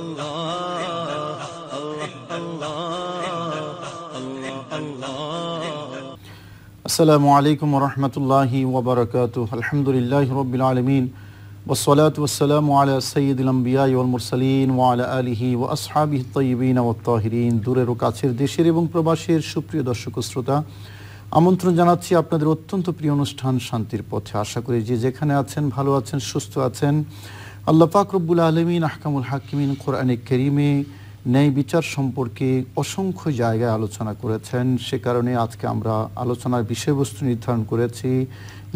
আসসালামু আলাইকুম রহমতুল্লাহি ওবরাকাত আলহামদুলিল্লাহ রবিল আলমিন والصلاة والسلام على سيد الأنبياء والمرسلين وعلى آله وأصحابه الطيبين والطاهرين দূরের ও কাছের দেশের এবং প্রবাসের সুপ্রিয় দর্শক শ্রোতা আমন্ত্রণ জানাচ্ছি আপনাদের অত্যন্ত প্রিয় অনুষ্ঠান শান্তির পথে আশা করি যে যেখানে আছেন ভালো আছেন সুস্থ আছেন আল্লাহ রব্বুল আলমিন আহকামুল হাকিমিন কোরআনে করিমে ন্যায় বিচার সম্পর্কে অসংখ্য জায়গায় আলোচনা করেছেন সে কারণে আজকে আমরা আলোচনার বিষয়বস্তু নির্ধারণ করেছি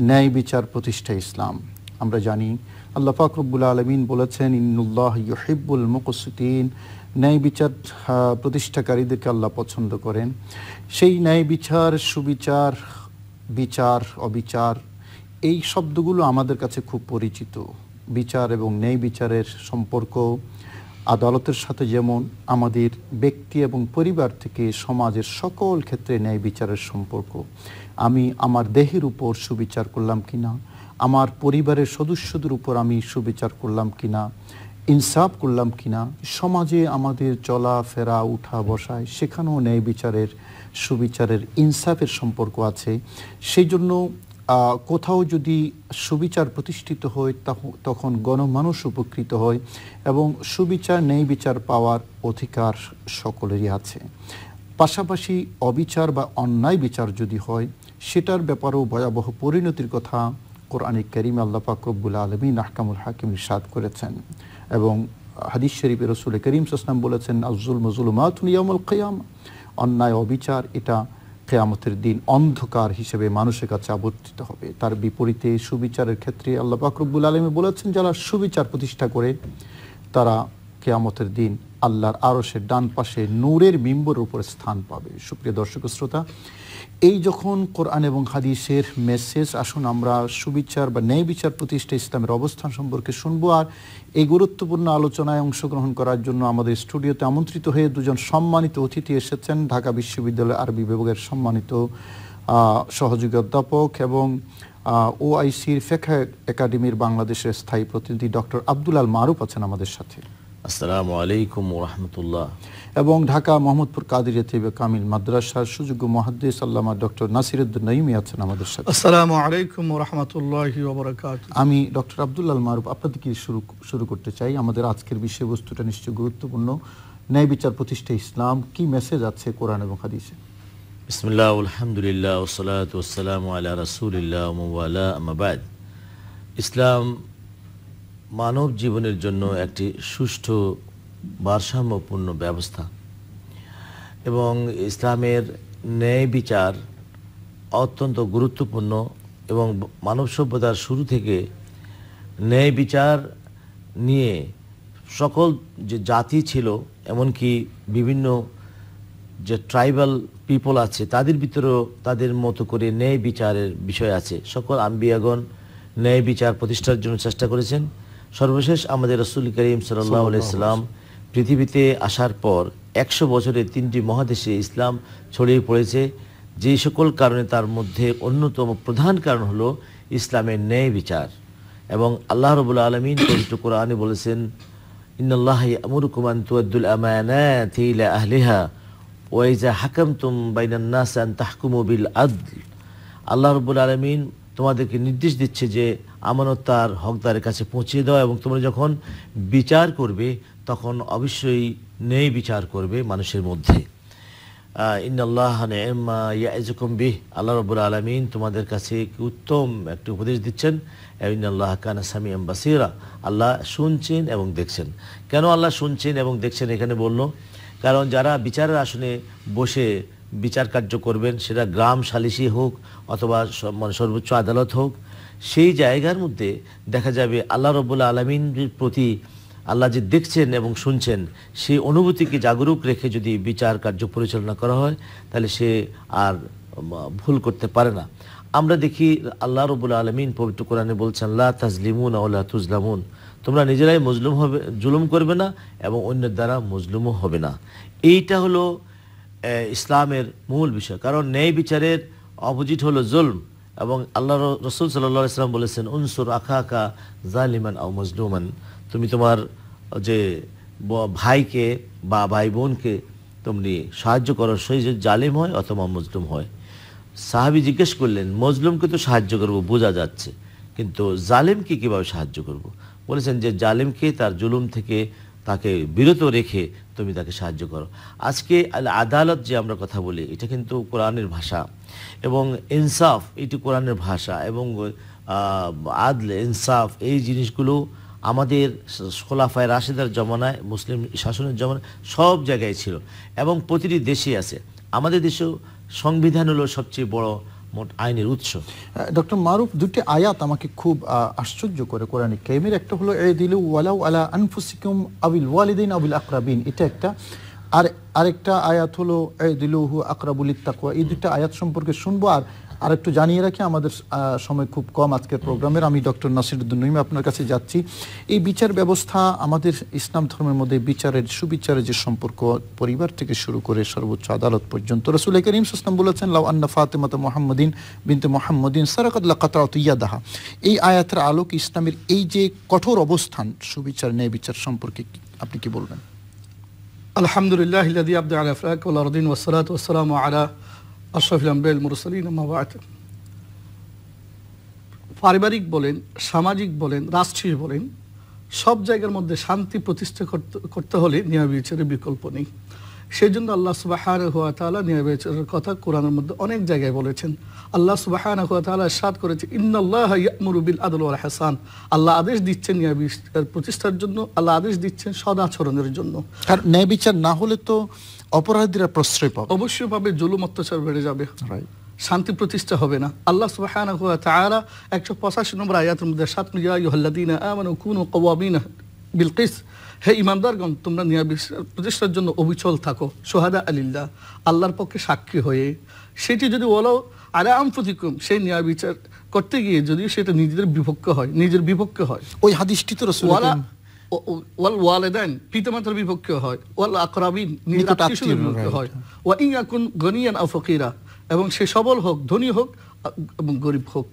ন্যায় বিচার প্রতিষ্ঠা ইসলাম আমরা জানি আল্লাহ রব্বুল আলমিন বলেছেন ইন্নুল্লাহ ইহিবুল মুকসুদ্দিন ন্যায় বিচার প্রতিষ্ঠাকারীদেরকে আল্লাহ পছন্দ করেন সেই ন্যায় বিচার সুবিচার বিচার অবিচার এই শব্দগুলো আমাদের কাছে খুব পরিচিত বিচার এবং ন্যায় বিচারের সম্পর্ক আদালতের সাথে যেমন আমাদের ব্যক্তি এবং পরিবার থেকে সমাজের সকল ক্ষেত্রে ন্যায় বিচারের সম্পর্ক আমি আমার দেহের উপর সুবিচার করলাম কি না আমার পরিবারের সদস্যদের উপর আমি সুবিচার করলাম কি না ইনসাফ করলাম কি না সমাজে আমাদের চলা ফেরা উঠা বসায় সেখানেও ন্যায় বিচারের সুবিচারের ইনসাফের সম্পর্ক আছে সেই জন্য কোথাও যদি সুবিচার প্রতিষ্ঠিত হয় তখন গণমানুষ উপকৃত হয় এবং সুবিচার নেই বিচার পাওয়ার অধিকার সকলেরই আছে পাশাপাশি অবিচার বা অন্যায় বিচার যদি হয় সেটার ব্যাপারেও ভয়াবহ পরিণতির কথা কোরআনে করিম আল্লাহ পাকরবুল আলমী নাহকামুল হাকিম ইসাদ করেছেন এবং হাদিস শরীফের রসুল করিম সাসলাম বলেছেন আজুল মজুল মাতুল ইয়ামুল কয়াম অন্যায় অবিচার এটা কেয়ামতের দিন অন্ধকার হিসেবে মানুষের কাছে আবর্তিত হবে তার বিপরীতে সুবিচারের ক্ষেত্রে আল্লাহ বাকরবুল আলমে বলেছেন যারা সুবিচার প্রতিষ্ঠা করে তারা কেয়ামতের দিন আল্লাহর আরসের ডান পাশে নূরের মিম্বর উপরে স্থান পাবে সুপ্রিয় দর্শক শ্রোতা এই যখন কোরআন এবং হাদিসের মেসেজ আসুন আমরা সুবিচার বা ন্যায় বিচার প্রতিষ্ঠা ইসলামের অবস্থান সম্পর্কে শুনবো আর এই গুরুত্বপূর্ণ আলোচনায় অংশগ্রহণ করার জন্য আমাদের স্টুডিওতে আমন্ত্রিত হয়ে দুজন সম্মানিত অতিথি এসেছেন ঢাকা বিশ্ববিদ্যালয় আরবি বিভাগের সম্মানিত সহযোগী অধ্যাপক এবং ওআইসির ফেখা একাডেমির বাংলাদেশের স্থায়ী প্রতিনিধি ডক্টর আব্দুল আল মারুফ আছেন আমাদের সাথে আসসালামু আলাইকুম রহমতুল্লাহ এবং ঢাকা মোহাম্মদপুর কাদির থেকে কামিল মাদ্রাসার সুযোগ্য মহাদ্দেস আল্লামা ডক্টর নাসিরুদ্দিন নঈমি আছেন আমাদের সাথে আসসালামু আলাইকুম রহমতুল্লাহি আমি ডক্টর আব্দুল্লাহ মারুফ আপনাদেরকে শুরু শুরু করতে চাই আমাদের আজকের বিষয়বস্তুটা নিশ্চয়ই গুরুত্বপূর্ণ ন্যায় বিচার প্রতিষ্ঠা ইসলাম কি মেসেজ আছে কোরআন এবং হাদিসে বিসমিল্লাহ আলহামদুলিল্লাহ ওসলাত ওসালাম আলা রসুলিল্লাহ মুআলা আমাবাদ ইসলাম মানব জীবনের জন্য একটি সুষ্ঠু ভারসাম্যপূর্ণ ব্যবস্থা এবং ইসলামের ন্যায় বিচার অত্যন্ত গুরুত্বপূর্ণ এবং মানব সভ্যতার শুরু থেকে ন্যায় বিচার নিয়ে সকল যে জাতি ছিল এমনকি বিভিন্ন যে ট্রাইবাল পিপল আছে তাদের ভিতরেও তাদের মতো করে ন্যায় বিচারের বিষয় আছে সকল আম্বিয়াগণ ন্যায় বিচার প্রতিষ্ঠার জন্য চেষ্টা করেছেন সর্বশেষ আমাদের রসুল করিম সাল্লাম পৃথিবীতে আসার পর একশো বছরে তিনটি মহাদেশে ইসলাম ছড়িয়ে পড়েছে যে সকল কারণে তার মধ্যে অন্যতম প্রধান কারণ হলো ইসলামের ন্যায় বিচার এবং আল্লাহ রবুল্লা আলমিন পবিত্র কোরআনে বলেছেন আমর কুমান আন আল্লাহ রবুল আলমিন তোমাদেরকে নির্দেশ দিচ্ছে যে আমানত তার হকদারের কাছে পৌঁছে দাও এবং তোমরা যখন বিচার করবে তখন অবশ্যই নেই বিচার করবে মানুষের মধ্যে ইন্নআল্লাহ আল্লাহ রবুল আলমিন তোমাদের কাছে উত্তম একটি উপদেশ দিচ্ছেন ইন্নআল্লাহ কান সামি বাসিরা আল্লাহ শুনছেন এবং দেখছেন কেন আল্লাহ শুনছেন এবং দেখছেন এখানে বলল কারণ যারা বিচারের আসনে বসে বিচার কার্য করবেন সেটা গ্রাম সালিশি হোক অথবা মানে সর্বোচ্চ আদালত হোক সেই জায়গার মধ্যে দেখা যাবে আল্লাহ রবুল্লা আলমিনের প্রতি আল্লাহ যে দেখছেন এবং শুনছেন সেই অনুভূতিকে জাগরুক রেখে যদি বিচার কার্য পরিচালনা করা হয় তাহলে সে আর ভুল করতে পারে না আমরা দেখি আল্লাহ রবুল্লা আলমিন পবিত্র কোরআনে বলছেন আল্লাহ তাজলিমুন আল্লাহ তুজলামুন তোমরা নিজেরাই মজলুম হবে জুলুম করবে না এবং অন্যের দ্বারা মজলুমও হবে না এইটা হলো ইসলামের মূল বিষয় কারণ ন্যায় বিচারের অপোজিট হলো জুলম এবং আল্লাহ রসুল সাল্লাহ ইসলাম বলেছেন উনসুর আখাকা জালিমান আউ মজলুমান তুমি তোমার যে ভাইকে বা ভাই বোনকে তুমি সাহায্য করো সেই যে জালিম হয় অথবা মজলুম হয় সাহাবি জিজ্ঞেস করলেন মজলুমকে তো সাহায্য করব বোঝা যাচ্ছে কিন্তু জালিমকে কীভাবে সাহায্য করব বলেছেন যে জালিমকে তার জুলুম থেকে তাকে বিরত রেখে তুমি তাকে সাহায্য করো আজকে আদালত যে আমরা কথা বলি এটা কিন্তু কোরআনের ভাষা এবং ইনসাফ এটি কোরআনের ভাষা এবং আদল ইনসাফ এই জিনিসগুলো আমাদের খোলাফায় রাশেদার জমানায় মুসলিম শাসনের জমানায় সব জায়গায় ছিল এবং প্রতিটি দেশে আছে আমাদের দেশেও সংবিধান হলো সবচেয়ে বড় মোট আইনের উৎস ডক্টর মারুফ দুটি আয়াত আমাকে খুব আশ্চর্য করে কোরআন কেমির একটা হলো এ দিল ওয়ালাউ আলা আনফুসিকুম আবিল ওয়ালিদিন আবিল আকরাবিন এটা একটা আর আরেকটা আয়াত হলো এ দিলুহু আকরাবুল ইত্তাকুয়া এই দুটো আয়াত সম্পর্কে শুনবো আর আর একটু জানিয়ে রাখি আমাদের সময় খুব কম আজকের প্রোগ্রামের আমি ডক্টর নাসিরুদ্দিন নইম আপনার কাছে যাচ্ছি এই বিচার ব্যবস্থা আমাদের ইসলাম ধর্মের মধ্যে বিচারের সুবিচারের যে সম্পর্ক পরিবার থেকে শুরু করে সর্বোচ্চ আদালত পর্যন্ত রসুল করিম সুসলাম বলেছেন লাউ আন্না ফাতেমাতা মোহাম্মদিন বিনতে মোহাম্মদিন সারাকাতলা কাতারাত ইয়াদাহা এই আয়াতের আলোক ইসলামের এই যে কঠোর অবস্থান সুবিচার ন্যায় বিচার সম্পর্কে আপনি কি বলবেন আলহামদুলিল্লাহ আব্দুল আলাফরাক ওলারদ্দিন ওসরাত ওসালাম আলা আশরাফুল আম্বেল মুরসালিন পারিবারিক বলেন সামাজিক বলেন রাষ্ট্রীয় বলেন সব জায়গার মধ্যে শান্তি প্রতিষ্ঠা করতে করতে হলে নিয়ম বিচারের বিকল্প নেই সেই জন্য আল্লাহ সুবাহান হুয়া তালা নির্বাচনের কথা কোরআনের মধ্যে অনেক জায়গায় বলেছেন আল্লাহ সুবাহান হুয়া তালা সাদ করেছে ইন্নআল্লাহরুবিল আদল আদুল হাসান আল্লাহ আদেশ দিচ্ছেন ন্যায় বিচার প্রতিষ্ঠার জন্য আল্লাহ আদেশ দিচ্ছেন সদাচরণের জন্য আর ন্যায় বিচার না হলে তো অপরাধীরা প্রশ্রয় পাবে অবশ্যই পাবে জুলুম অত্যাচার বেড়ে যাবে শান্তি প্রতিষ্ঠা হবে না আল্লাহ সুবাহান হুয়া তালা একশো পঁচাশি নম্বর আয়াতের মধ্যে সাত মিয়া ইহল্লাদিনা আমানু কুনু কওয়াবিনা বিলকিস হে ইমানদারগণ তোমরা নিয়া প্রতিষ্ঠার জন্য অবিচল থাকো সোহাদা আলিল্লা আল্লাহর পক্ষে সাক্ষী হয়ে সেটি যদি বলো আলা আমফুতিকুম সেই নিয়া বিচার করতে গিয়ে যদি সেটা নিজেদের বিপক্ষ হয় নিজের বিপক্ষ হয় ওই হাদিসটি তো রসুলা ওয়াল ওয়ালেদান পিতামাতার বিপক্ষ হয় ওয়াল আকরাবিন নিজের বিপক্ষে হয় ওয়া ইয়াকুন গনিয়ান আও ফকিরা এবং সে সবল হোক ধনী হোক এবং গরিব হোক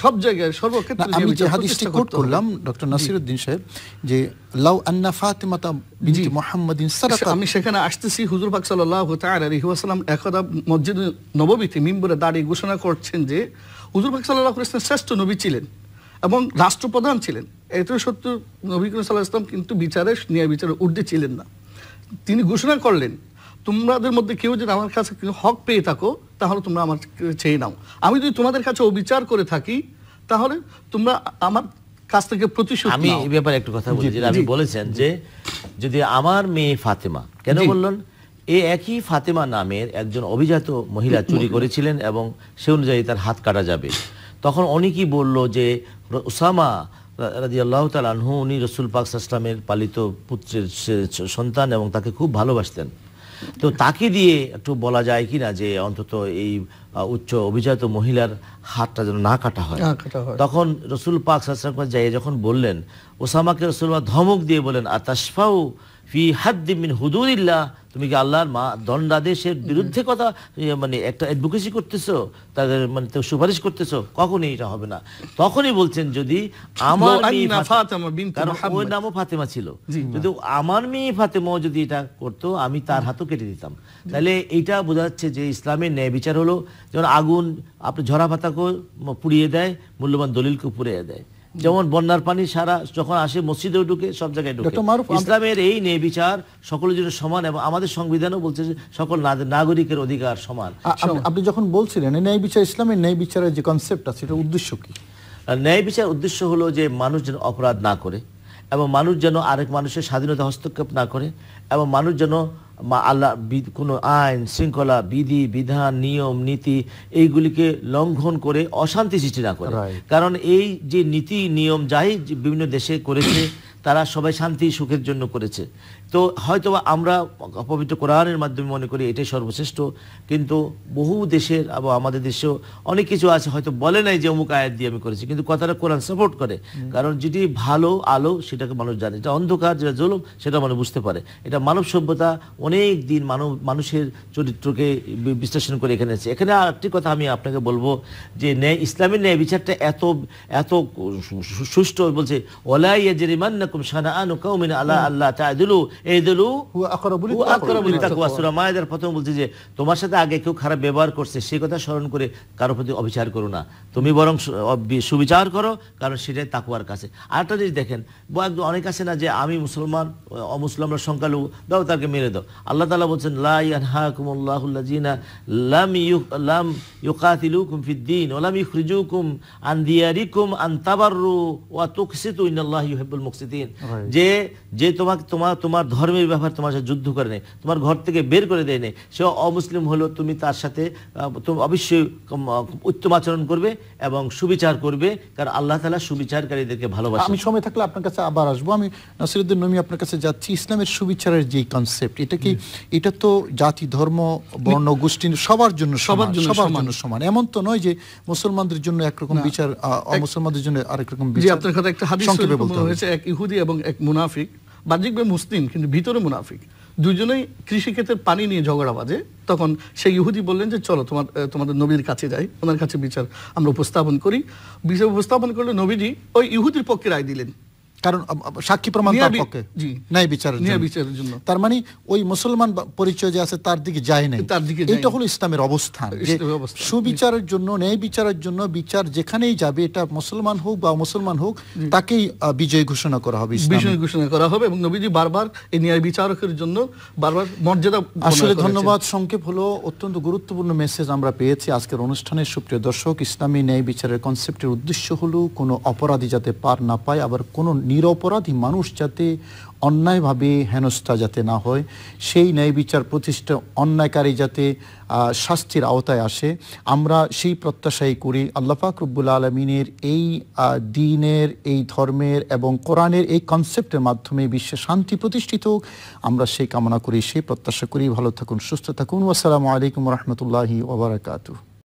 সব জায়গায় সর্বক্ষেত্রে আমি যে হাদিসটি কোট করলাম ডক্টর নাসিরউদ্দিন সাহেব যে লাউ আন্না ফাতিমাতা বিনতি মুহাম্মাদিন আমি সেখানে আসতেছি হুজুর পাক সাল্লাল্লাহু তাআলা আলাইহি ওয়াসাল্লাম একদা মসজিদ নববীতে মিম্বরে দাঁড়িয়ে ঘোষণা করছেন যে হুজুর পাক সাল্লাল্লাহু আলাইহি শ্রেষ্ঠ নবী ছিলেন এবং রাষ্ট্রপ্রধান ছিলেন এত সত্য নবী করিম সাল্লাল্লাহু কিন্তু বিচারে নিয়ে বিচারে ঊর্ধ্বে ছিলেন না তিনি ঘোষণা করলেন তোমাদের মধ্যে কেউ যদি আমার কাছে হক পেয়ে থাকো তাহলে তোমরা আমার চেয়ে নাও আমি যদি তোমাদের কাছে অবিচার করে থাকি তাহলে তোমরা আমার কাছ থেকে প্রতিশোধ আমি এই ব্যাপারে একটু কথা বলি আপনি বলেছেন যে যদি আমার মেয়ে ফাতেমা কেন বললেন এই একই ফাতেমা নামের একজন অভিজাত মহিলা চুরি করেছিলেন এবং সে অনুযায়ী তার হাত কাটা যাবে তখন অনেকেই বলল যে ওসামা রাজি আল্লাহ তাল আনহু উনি রসুল পাক সাসলামের পালিত পুত্রের সন্তান এবং তাকে খুব ভালোবাসতেন তো তাকে দিয়ে একটু বলা যায় কি না যে অন্তত এই উচ্চ অভিজাত মহিলার হাতটা যেন না কাটা হয় তখন রসুল পাক যাই যখন বললেন ওসামাকে রসুল ধমক দিয়ে বলেন তাসফাও ফি হাদ্দিমিন হুদুরিল্লাহ তুমি কি আল্লাহর মা দণ্ডাদেশের বিরুদ্ধে কথা মানে একটা অ্যাডভোকেসি করতেছো তাদের মানে তো সুপারিশ করতেছো কখনই এটা হবে না তখনই বলছেন যদি আমার ওই নামও ফাতেমা ছিল যদি আমার মেয়ে ফাতেমাও যদি এটা করতো আমি তার হাতও কেটে দিতাম তাহলে এইটা বোঝা যাচ্ছে যে ইসলামের ন্যায় বিচার হলো যেমন আগুন আপনি ঝরা পাতাকে পুড়িয়ে দেয় মূল্যবান দলিলকে পুড়িয়ে দেয় যেমন বন্যার পানি সারা যখন আসে মসজিদে ঢুকে সব জায়গায় ঢুকে ইসলামের এই ন্যায় বিচার সকলের জন্য সমান এবং আমাদের সংবিধানও বলছে যে সকল নাগরিকের অধিকার সমান আপনি যখন বলছিলেন ন্যায় বিচার ইসলামের ন্যায় বিচারের যে কনসেপ্ট আছে সেটা উদ্দেশ্য কি ন্যায় বিচার উদ্দেশ্য হলো যে মানুষ যেন অপরাধ না করে এবং মানুষ যেন আরেক মানুষের স্বাধীনতা হস্তক্ষেপ না করে এবং মানুষ যেন আল্লাহ কোনো আইন শৃঙ্খলা বিধি বিধান নিয়ম নীতি এইগুলিকে লঙ্ঘন করে অশান্তি সৃষ্টি না করে কারণ এই যে নীতি নিয়ম যাই বিভিন্ন দেশে করেছে তারা সবাই শান্তি সুখের জন্য করেছে তো হয়তো আমরা অপবিত্র কোরআনের মাধ্যমে মনে করি এটাই সর্বশ্রেষ্ঠ কিন্তু বহু দেশের আবার আমাদের দেশেও অনেক কিছু আছে হয়তো বলে নাই যে অমুক আয়াত দিয়ে আমি করেছি কিন্তু কথাটা কোরআন সাপোর্ট করে কারণ যেটি ভালো আলো সেটাকে মানুষ জানে যেটা অন্ধকার যেটা জলম সেটা মানুষ বুঝতে পারে এটা মানব সভ্যতা অনেক দিন মানব মানুষের চরিত্রকে বিশ্লেষণ করে এখানে আছে এখানে আরেকটি কথা আমি আপনাকে বলবো যে ন্যায় ইসলামের ন্যায় বিচারটা এত এত সুষ্ঠু বলছে ওলাই জেরিমান ইয়াকুম শানাআনু কওমিন আলা আল্লাহ তাআদুলু হুয়া আকরাবু লিত আকরাবু লিত তাকওয়া সূরা মায়েদার প্রথম যে তোমার সাথে আগে কেউ খারাপ ব্যবহার করছে সেই কথা স্মরণ করে কারো প্রতি অবিচার করো না তুমি বরং সুবিচার করো কারণ সেটাই তাকওয়ার কাছে আরেকটা জিনিস দেখেন অনেক আছে না যে আমি মুসলমান অমুসলমরা দাও তাকে মেরে দাও আল্লাহ তালা বলছেন লা ইয়ানহাকুমুল্লাহুল্লাযিনা লাম লাম ইউকাতিলুকুম ফিদ্দিন ওলাম লাম ইখরিজুকুম আন দিয়ারিকুম আন তাবাররু ওয়া তুকসিতু ইন্নাল্লাহু ইউহিব্বুল মুকসিতিন মুশরিকিন যে যে তোমাকে তোমার তোমার ধর্মের ব্যাপার তোমার সাথে যুদ্ধ করে নেই তোমার ঘর থেকে বের করে দেয় নেই সে অমুসলিম হলো তুমি তার সাথে অবশ্যই উত্তম আচরণ করবে এবং সুবিচার করবে কারণ আল্লাহ তালা সুবিচারকারীদেরকে ভালোবাসে আমি সময় থাকলে আপনার কাছে আবার আসবো আমি নাসিরুদ্দিন নমি আপনার কাছে যাচ্ছি ইসলামের সুবিচারের যে কনসেপ্ট এটা কি এটা তো জাতি ধর্ম বর্ণ গোষ্ঠী সবার জন্য সবার জন্য সবার মানুষ সমান এমন তো নয় যে মুসলমানদের জন্য একরকম বিচার মুসলমানদের জন্য আরেক রকম বিচার আপনার কথা একটা হাদিস হয়েছে এক ইহুদি ইহুদি এবং এক মুনাফিক বাহ্যিকভাবে মুসলিম কিন্তু ভিতরে মুনাফিক দুজনেই কৃষিক্ষেত্রের পানি নিয়ে ঝগড়া বাজে তখন সেই ইহুদি বললেন যে চলো তোমার তোমাদের নবীর কাছে যাই ওনার কাছে বিচার আমরা উপস্থাপন করি বিচার উপস্থাপন করলে নবীজি ওই ইহুদির পক্ষে রায় দিলেন কারণ সাক্ষী প্রমাণ তার পক্ষে ন্যায় বিচারের ন্যায় বিচারের জন্য তার মানে ওই মুসলমান পরিচয় যে আছে তার দিকে যায় নাই তার দিকে এটা হলো ইসলামের অবস্থান সুবিচারের জন্য ন্যায় বিচারের জন্য বিচার যেখানেই যাবে এটা মুসলমান হোক বা মুসলমান হোক তাকেই বিজয় ঘোষণা করা হবে বিজয় ঘোষণা করা হবে এবং নবীজি বারবার এই ন্যায় বিচারকের জন্য বারবার মর্যাদা আসলে ধন্যবাদ সংক্ষেপ হলো অত্যন্ত গুরুত্বপূর্ণ মেসেজ আমরা পেয়েছি আজকের অনুষ্ঠানের সুপ্রিয় দর্শক ইসলামী ন্যায় বিচারের কনসেপ্টের উদ্দেশ্য হলো কোনো অপরাধী যাতে পার না পায় আবার কোনো নিরপরাধী মানুষ যাতে অন্যায়ভাবে হেনস্থা যাতে না হয় সেই ন্যায় বিচার প্রতিষ্ঠা অন্যায়কারী যাতে শাস্তির আওতায় আসে আমরা সেই প্রত্যাশাই করি আল্লাহ ফাকরুবুল আলমিনের এই দিনের এই ধর্মের এবং কোরআনের এই কনসেপ্টের মাধ্যমে বিশ্বে শান্তি প্রতিষ্ঠিত হোক আমরা সেই কামনা করি সেই প্রত্যাশা করি ভালো থাকুন সুস্থ থাকুন আসসালামু আলাইকুম রহমতুল্লাহি ওবরাকাতু